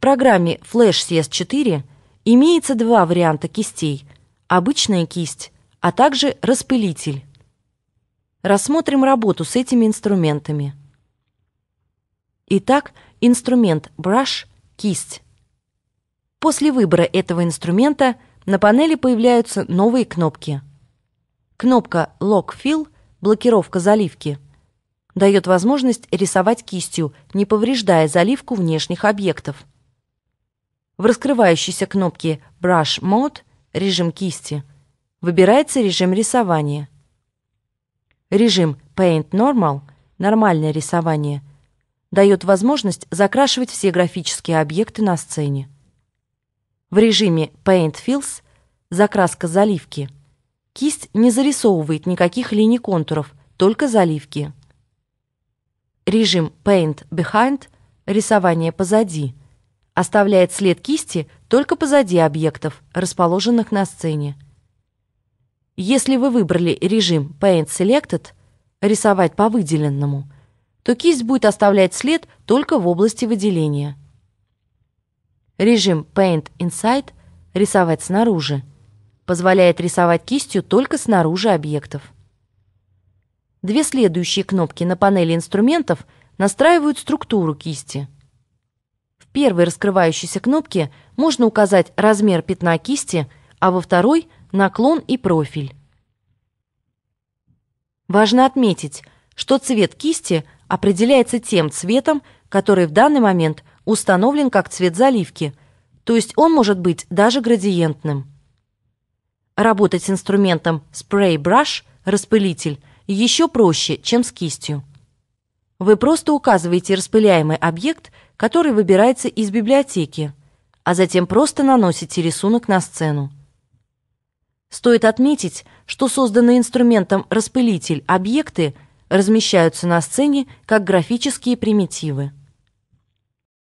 программе Flash CS4 имеется два варианта кистей – обычная кисть, а также распылитель. Рассмотрим работу с этими инструментами. Итак, инструмент Brush – кисть. После выбора этого инструмента на панели появляются новые кнопки. Кнопка Lock Fill – блокировка заливки – дает возможность рисовать кистью, не повреждая заливку внешних объектов – в раскрывающейся кнопке Brush Mode режим кисти выбирается режим рисования. Режим Paint Normal нормальное рисование дает возможность закрашивать все графические объекты на сцене. В режиме Paint Fills закраска заливки. Кисть не зарисовывает никаких линий контуров, только заливки. Режим Paint Behind – рисование позади оставляет след кисти только позади объектов, расположенных на сцене. Если вы выбрали режим Paint Selected – рисовать по выделенному, то кисть будет оставлять след только в области выделения. Режим Paint Inside – рисовать снаружи – позволяет рисовать кистью только снаружи объектов. Две следующие кнопки на панели инструментов настраивают структуру кисти – первой раскрывающейся кнопке можно указать размер пятна кисти, а во второй – наклон и профиль. Важно отметить, что цвет кисти определяется тем цветом, который в данный момент установлен как цвет заливки, то есть он может быть даже градиентным. Работать с инструментом Spray Brush распылитель – еще проще, чем с кистью. Вы просто указываете распыляемый объект, который выбирается из библиотеки, а затем просто наносите рисунок на сцену. Стоит отметить, что созданные инструментом распылитель объекты размещаются на сцене как графические примитивы.